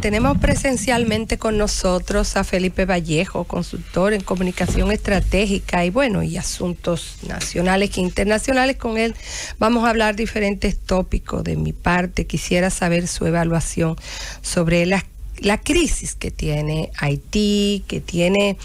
tenemos presencialmente con nosotros a Felipe Vallejo, consultor en comunicación estratégica y bueno, y asuntos nacionales e internacionales. Con él vamos a hablar diferentes tópicos. De mi parte, quisiera saber su evaluación sobre la crisis que tiene Haití, que tiene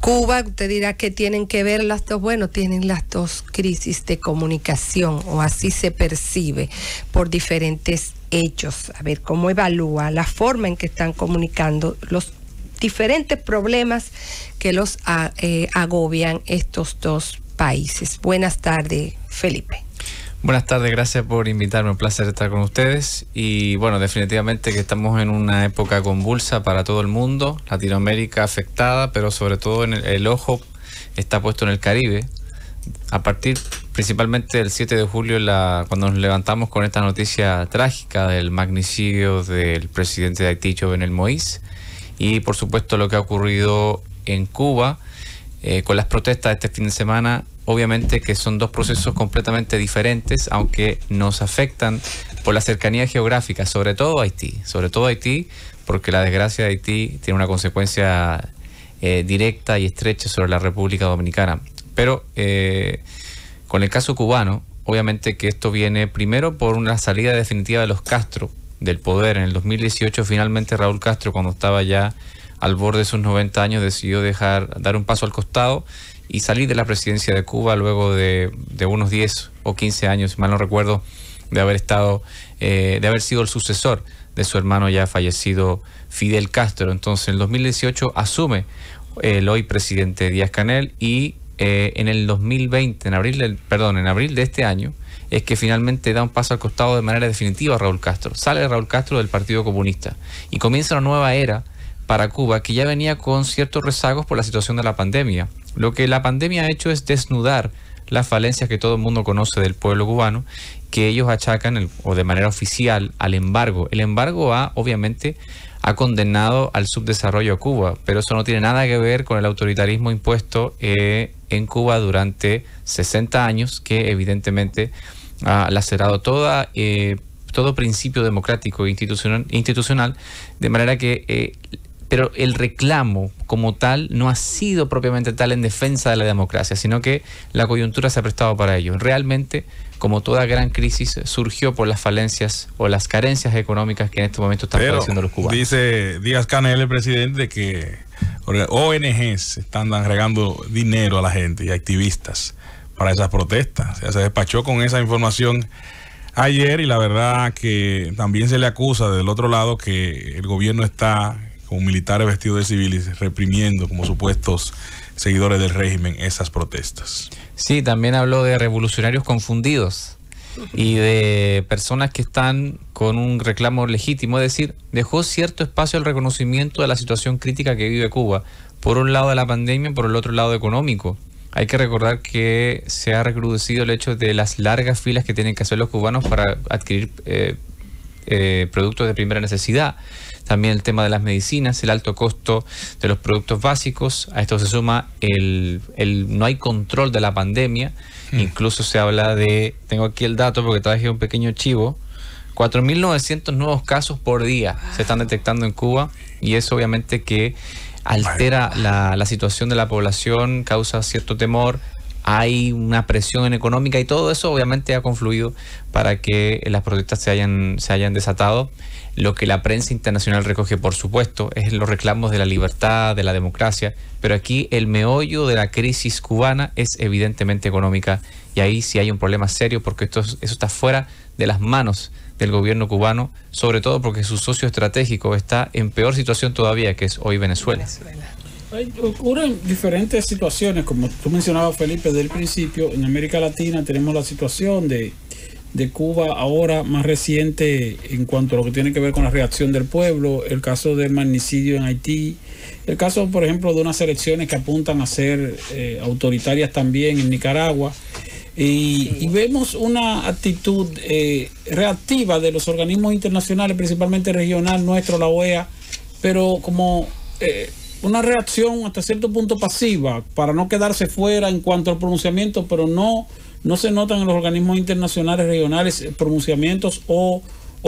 Cuba, usted dirá que tienen que ver las dos, bueno, tienen las dos crisis de comunicación o así se percibe por diferentes hechos, a ver cómo evalúa la forma en que están comunicando los diferentes problemas que los eh, agobian estos dos países. Buenas tardes, Felipe. Buenas tardes, gracias por invitarme, un placer estar con ustedes y bueno, definitivamente que estamos en una época convulsa para todo el mundo, Latinoamérica afectada, pero sobre todo en el, el ojo está puesto en el Caribe, a partir principalmente el 7 de julio, la, cuando nos levantamos con esta noticia trágica del magnicidio del presidente de Haití, Jovenel Moïse, y por supuesto lo que ha ocurrido en Cuba eh, con las protestas de este fin de semana. Obviamente que son dos procesos completamente diferentes, aunque nos afectan por la cercanía geográfica, sobre todo Haití, sobre todo Haití, porque la desgracia de Haití tiene una consecuencia eh, directa y estrecha sobre la República Dominicana. Pero eh, con el caso cubano, obviamente que esto viene primero por una salida definitiva de los Castro del poder. En el 2018 finalmente Raúl Castro, cuando estaba ya al borde de sus 90 años, decidió dejar dar un paso al costado y salir de la presidencia de Cuba luego de, unos 10 o 15 años, si mal no recuerdo, de haber estado, eh, de haber sido el sucesor de su hermano ya fallecido Fidel Castro. Entonces, en 2018 asume el hoy presidente Díaz Canel y eh, en el 2020, en abril, perdón, en abril de este año, es que finalmente da un paso al costado de manera definitiva Raúl Castro. Sale Raúl Castro del Partido Comunista y comienza una nueva era para Cuba que ya venía con ciertos rezagos por la situación de la pandemia. Lo que la pandemia ha hecho es desnudar las falencias que todo el mundo conoce del pueblo cubano, que ellos achacan o de manera oficial al embargo. El embargo ha, obviamente, ha condenado al subdesarrollo a Cuba, pero eso no tiene nada que ver con el autoritarismo impuesto eh, en Cuba durante 60 años, que evidentemente ha lacerado eh, todo principio democrático e institucional, de manera que eh, pero el reclamo como tal no ha sido propiamente tal en defensa de la democracia, sino que la coyuntura se ha prestado para ello. Realmente, como toda gran crisis, surgió por las falencias o las carencias económicas que en este momento están padeciendo los cubanos. Dice Díaz Canel, el presidente, que ONGs están agregando dinero a la gente y activistas para esas protestas. se despachó con esa información ayer y la verdad que también se le acusa del otro lado que el gobierno está con militares vestidos de civiles reprimiendo como supuestos seguidores del régimen esas protestas. Sí, también habló de revolucionarios confundidos y de personas que están con un reclamo legítimo, es decir, dejó cierto espacio al reconocimiento de la situación crítica que vive Cuba, por un lado de la pandemia, y por el otro lado económico. Hay que recordar que se ha recrudecido el hecho de las largas filas que tienen que hacer los cubanos para adquirir eh, eh, productos de primera necesidad también el tema de las medicinas, el alto costo de los productos básicos, a esto se suma el, el no hay control de la pandemia, hmm. incluso se habla de, tengo aquí el dato porque traje un pequeño chivo, 4.900 nuevos casos por día se están detectando en Cuba y eso obviamente que altera la, la situación de la población, causa cierto temor, hay una presión económica y todo eso obviamente ha confluido para que las protestas se hayan, se hayan desatado. Lo que la prensa internacional recoge, por supuesto, es los reclamos de la libertad, de la democracia, pero aquí el meollo de la crisis cubana es evidentemente económica y ahí sí hay un problema serio porque esto, eso está fuera de las manos del gobierno cubano, sobre todo porque su socio estratégico está en peor situación todavía, que es hoy Venezuela. Venezuela ocurren diferentes situaciones, como tú mencionabas, Felipe, desde el principio. En América Latina tenemos la situación de, Cuba ahora más reciente en cuanto a lo que tiene que ver con la reacción del pueblo, el caso del magnicidio en Haití, el caso, por ejemplo, de unas elecciones que apuntan a ser eh, autoritarias también en Nicaragua. Y, vemos una actitud eh, reactiva de los organismos internacionales, principalmente regional, nuestro, la OEA, pero como eh, una reacción hasta cierto punto pasiva para no quedarse fuera en cuanto al pronunciamiento, pero no, no se notan en los organismos internacionales regionales eh, pronunciamientos o,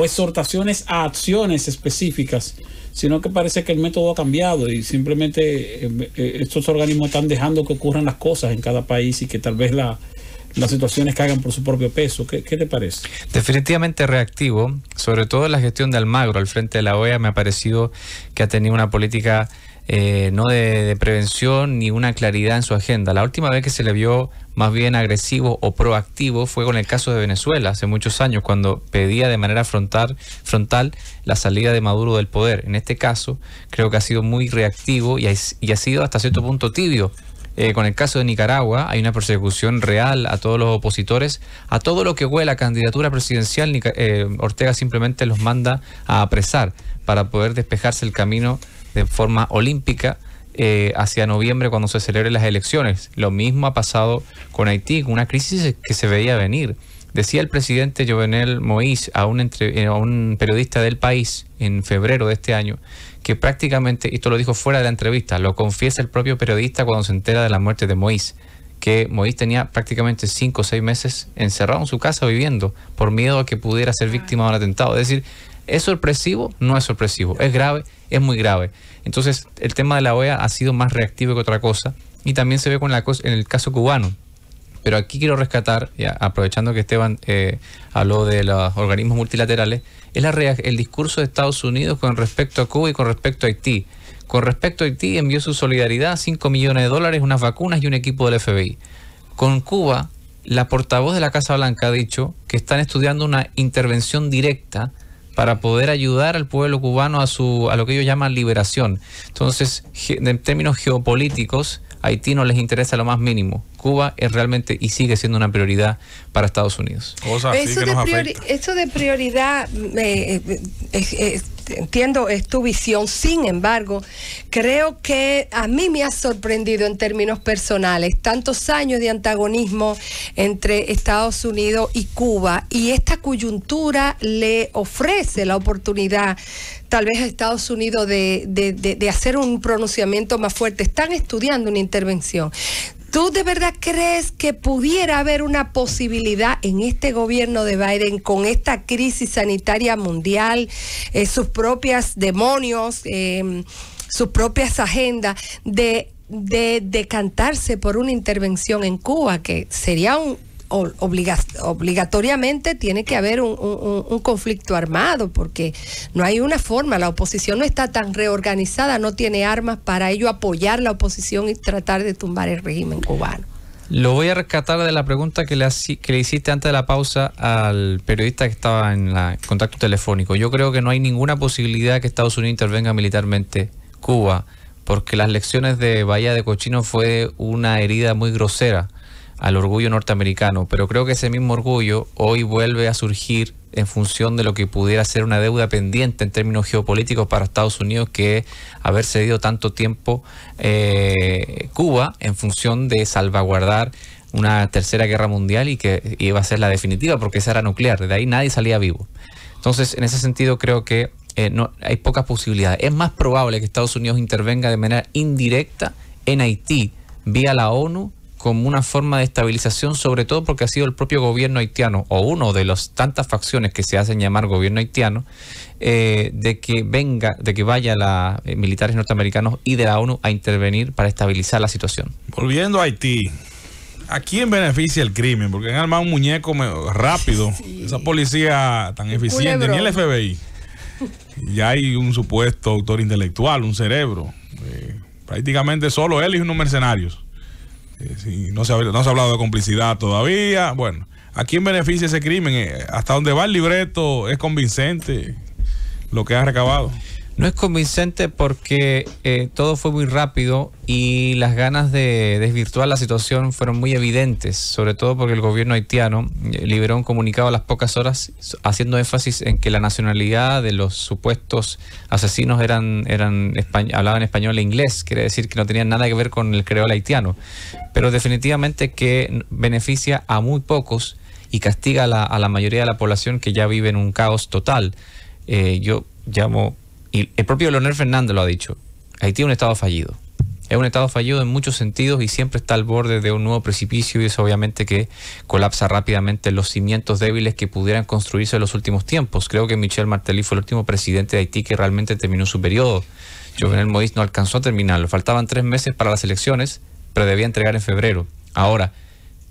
exhortaciones a acciones específicas, sino que parece que el método ha cambiado y simplemente em, eh, estos organismos están dejando que ocurran las cosas en cada país y que tal vez las situaciones caigan por su propio peso. ¿Qué, ¿Qué, te parece? Definitivamente reactivo, sobre todo la gestión de Almagro al frente de la OEA me ha parecido que ha tenido una política eh, no de, prevención ni una claridad en su agenda. La última vez que se le vio más bien agresivo o proactivo fue con el caso de Venezuela hace muchos años, cuando pedía de manera frontal, frontal la salida de Maduro del poder. En este caso, creo que ha sido muy reactivo y ha, sido hasta cierto punto tibio. Eh, con el caso de Nicaragua, hay una persecución real a todos los opositores, a todo lo que huele a candidatura presidencial, eh, Ortega simplemente los manda a apresar para poder despejarse el camino de forma olímpica eh, hacia noviembre cuando se celebren las elecciones. Lo mismo ha pasado con Haití, una crisis que se veía venir. Decía el presidente Jovenel Moïse a un, eh, periodista del país en febrero de este año que prácticamente, esto lo dijo fuera de la entrevista, lo confiesa el propio periodista cuando se entera de la muerte de Moïse, que Moïse tenía prácticamente cinco o seis meses encerrado en su casa viviendo por miedo a que pudiera ser víctima de un atentado. Es decir, ¿Es sorpresivo? No es sorpresivo. ¿Es grave? Es muy grave. Entonces, el tema de la OEA ha sido más reactivo que otra cosa y también se ve con la cosa en el caso cubano. Pero aquí quiero rescatar, aprovechando que Esteban eh, habló de los organismos multilaterales, es el discurso de Estados Unidos con respecto a Cuba y con respecto a Haití. Con respecto a Haití, envió su solidaridad, 5 millones de dólares, unas vacunas y un equipo del FBI. Con Cuba, la portavoz de la Casa Blanca ha dicho que están estudiando una intervención directa para poder ayudar al pueblo cubano a, su, a lo que ellos llaman liberación. Entonces, en términos geopolíticos, Haití no les interesa lo más mínimo. Cuba es realmente y sigue siendo una prioridad para Estados Unidos. eso, de prioridad eh, eh, eh, entiendo es tu visión, sin embargo, creo que a mí me ha sorprendido en términos personales tantos años de antagonismo entre Estados Unidos y Cuba y esta coyuntura le ofrece la oportunidad tal vez a Estados Unidos de, de hacer un pronunciamiento más fuerte. Están estudiando una intervención. ¿Tú de verdad crees que pudiera haber una posibilidad en este gobierno de Biden con esta crisis sanitaria mundial, eh, sus propias demonios, em, sus propias agendas, de, de decantarse por una intervención en Cuba, que sería un, obligatoriamente tiene que haber un, conflicto armado, porque no hay una forma, la oposición no está tan reorganizada, no tiene armas para ello apoyar la oposición y tratar de tumbar el régimen cubano. Lo voy a rescatar de la pregunta que le, que hiciste antes de la pausa al periodista que estaba en la, contacto telefónico. Yo creo que no hay ninguna posibilidad que Estados Unidos intervenga militarmente Cuba, porque las lecciones de Bahía de Cochino fue una herida muy grosera al orgullo norteamericano, pero creo que ese mismo orgullo hoy vuelve a surgir en función de lo que pudiera ser una deuda pendiente en términos geopolíticos para Estados Unidos que haber cedido tanto tiempo eh, Cuba en función de salvaguardar una tercera guerra mundial y que iba a ser la definitiva porque esa era nuclear, de ahí nadie salía vivo. Entonces, en ese sentido creo que eh, no, hay pocas posibilidades. Es más probable que Estados Unidos intervenga de manera indirecta en Haití vía la ONU como una forma de estabilización, sobre todo porque ha sido el propio gobierno haitiano, o uno de las tantas facciones que se hacen llamar gobierno haitiano, eh, de que venga, de que vaya la, eh, militares norteamericanos y de la ONU a intervenir para estabilizar la situación. Volviendo a Haití, ¿a quién beneficia el crimen? Porque han armado un muñeco rápido, esa policía tan eficiente, ni el FBI. Ya hay un supuesto autor intelectual, un cerebro. Eh, prácticamente solo él y unos mercenarios. Eh, no, se ha, no se ha hablado de complicidad todavía. Bueno, ¿a quién beneficia ese crimen? Eh, ¿Hasta dónde va el libreto? ¿Es convincente lo que ha recabado? No es convincente porque eh, todo fue muy rápido y las ganas de desvirtuar la situación fueron muy evidentes, sobre todo porque el gobierno haitiano eh, liberó un comunicado a las pocas horas haciendo énfasis en que la nacionalidad de los supuestos asesinos eran, eran hablaban español e inglés, quiere decir que no tenían nada que ver con el creol haitiano, pero definitivamente que beneficia a muy pocos y castiga a la, mayoría de la población que ya vive en un caos total. Eh, yo llamo y el propio Leonel Fernández lo ha dicho, Haití es un Estado fallido. Es un Estado fallido en muchos sentidos y siempre está al borde de un nuevo precipicio y es obviamente que colapsa rápidamente los cimientos débiles que pudieran construirse en los últimos tiempos. Creo que Michel Martelly fue el último presidente de Haití que realmente terminó su periodo. Jovenel Moïse no alcanzó a terminarlo. Faltaban tres meses para las elecciones, pero debía entregar en febrero. Ahora,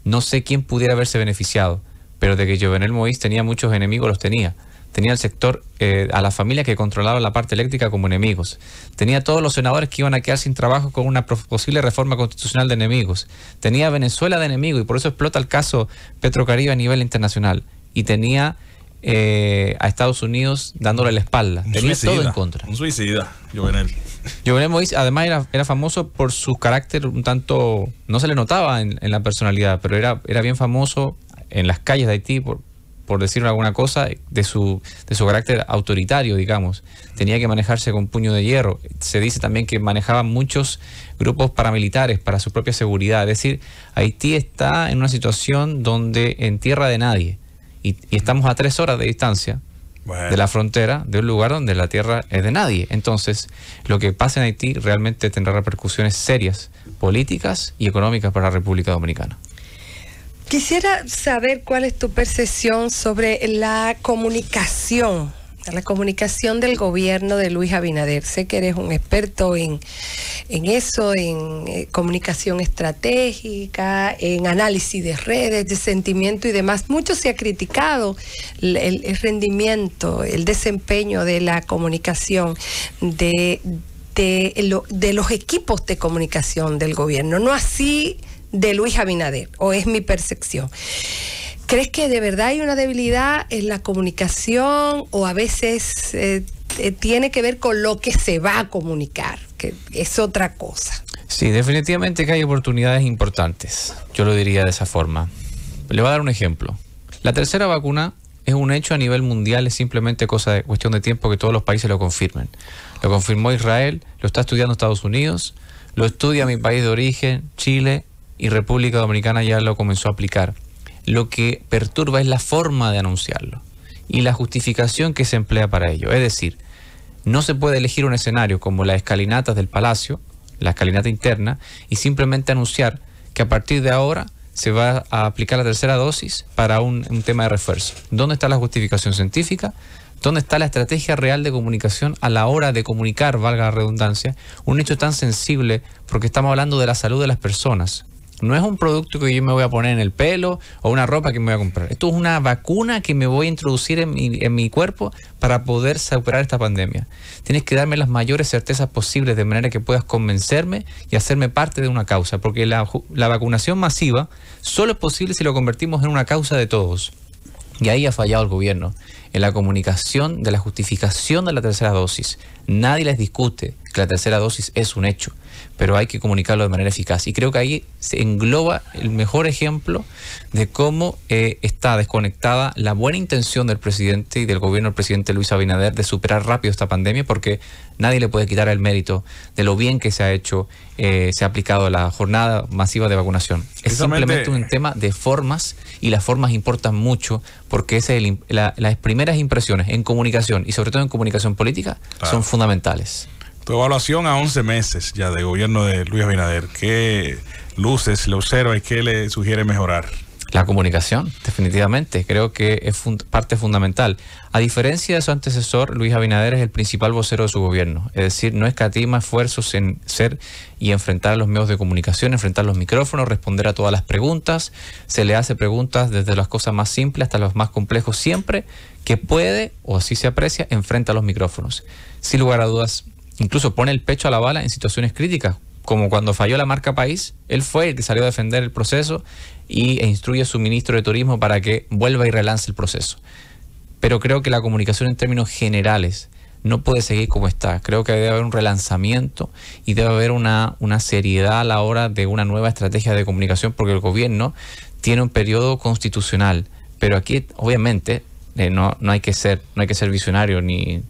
no sé quién pudiera haberse beneficiado, pero de que Jovenel Moïse tenía muchos enemigos los tenía tenía el sector, eh, a la familia que controlaba la parte eléctrica como enemigos, tenía a todos los senadores que iban a quedar sin trabajo con una posible reforma constitucional de enemigos, tenía a Venezuela de enemigo y por eso explota el caso Petrocaribe a nivel internacional y tenía eh, a Estados Unidos dándole la espalda. Un Tenía todo en contra. Un suicida, Jovenel. Jovenel Moïse además era, famoso por su carácter un tanto, no se le notaba en, en la personalidad, pero era, era bien famoso en las calles de Haití por, por decir alguna cosa, de su, de su carácter autoritario, digamos. Tenía que manejarse con puño de hierro. Se dice también que manejaba muchos grupos paramilitares para su propia seguridad. Es decir, Haití está en una situación donde en tierra de nadie. Y, estamos a tres horas de distancia de la frontera, de un lugar donde la tierra es de nadie. Entonces, lo que pasa en Haití realmente tendrá repercusiones serias, políticas y económicas para la República Dominicana. Quisiera saber cuál es tu percepción sobre la comunicación, la comunicación del gobierno de Luis Abinader. Sé que eres un experto en, eso, en eh, comunicación estratégica, en análisis de redes, de sentimiento y demás. Mucho se ha criticado el, rendimiento, el desempeño de la comunicación de, de los equipos de comunicación del gobierno. No así de Luis Abinader, o es mi percepción. ¿Crees que de verdad hay una debilidad en la comunicación o a veces eh, eh, tiene que ver con lo que se va a comunicar, que es otra cosa? Sí, definitivamente que hay oportunidades importantes, yo lo diría de esa forma. Le voy a dar un ejemplo. La tercera vacuna es un hecho a nivel mundial, es simplemente cosa de cuestión de tiempo que todos los países lo confirmen. Lo confirmó Israel, lo está estudiando Estados Unidos, lo estudia mi país de origen, Chile, y República Dominicana ya lo comenzó a aplicar. Lo que perturba es la forma de anunciarlo y la justificación que se emplea para ello. Es decir, no se puede elegir un escenario como las escalinatas del palacio, la escalinata interna, y simplemente anunciar que a partir de ahora se va a aplicar la tercera dosis para un, tema de refuerzo. ¿Dónde está la justificación científica? ¿Dónde está la estrategia real de comunicación a la hora de comunicar, valga la redundancia, un hecho tan sensible porque estamos hablando de la salud de las personas? No es un producto que yo me voy a poner en el pelo o una ropa que me voy a comprar. Esto es una vacuna que me voy a introducir en mi, en mi cuerpo para poder superar esta pandemia. Tienes que darme las mayores certezas posibles de manera que puedas convencerme y hacerme parte de una causa, porque la, la vacunación masiva solo es posible si lo convertimos en una causa de todos. Y ahí ha fallado el gobierno la comunicación de la justificación de la tercera dosis. Nadie les discute que la tercera dosis es un hecho, pero hay que comunicarlo de manera eficaz. Y creo que ahí se engloba el mejor ejemplo de cómo eh, está desconectada la buena intención del presidente y del gobierno del presidente Luis Abinader de superar rápido esta pandemia, porque nadie le puede quitar el mérito de lo bien que se ha hecho, eh, se ha aplicado la jornada masiva de vacunación. Es simplemente un tema de formas y las formas importan mucho porque es la primera impresiones en comunicación y sobre todo en comunicación política son fundamentales. Tu evaluación a 11 meses ya de gobierno de Luis Abinader, ¿qué luces le observa y qué le sugiere mejorar? La comunicación, definitivamente, creo que es parte fundamental. A diferencia de su antecesor, Luis Abinader es el principal vocero de su gobierno, es decir, no escatima esfuerzos en ser y enfrentar los medios de comunicación, enfrentar los micrófonos, responder a todas las preguntas, se le hace preguntas desde las cosas más simples hasta las más complejos, siempre que puede, o así se aprecia, enfrenta a los micrófonos. Sin lugar a dudas, incluso pone el pecho a la bala en situaciones críticas, como cuando falló la marca país, él fue el que salió a defender el proceso y, e instruye a su ministro de Turismo para que vuelva y relance el proceso. Pero creo que la comunicación en términos generales no puede seguir como está. Creo que debe haber un relanzamiento y debe haber una, seriedad a la hora de una nueva estrategia de comunicación porque el gobierno tiene un periodo constitucional. Pero aquí, obviamente, eh, no, no, hay que ser, no hay que ser visionario ni,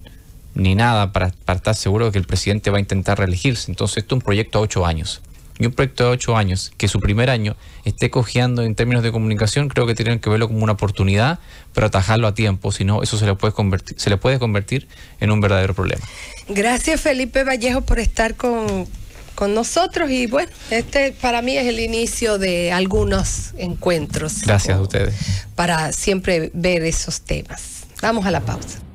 ni nada para, estar seguro de que el presidente va a intentar reelegirse. Entonces, esto es un proyecto a ocho años. Y un proyecto de ocho años, que su primer año esté cojeando en términos de comunicación, creo que tienen que verlo como una oportunidad, pero atajarlo a tiempo, si no, eso se le puede convertir, se le puede convertir en un verdadero problema. Gracias, Felipe Vallejo, por estar con, nosotros y bueno, este para mí es el inicio de algunos encuentros. Gracias a ustedes. Para siempre ver esos temas. Vamos a la pausa.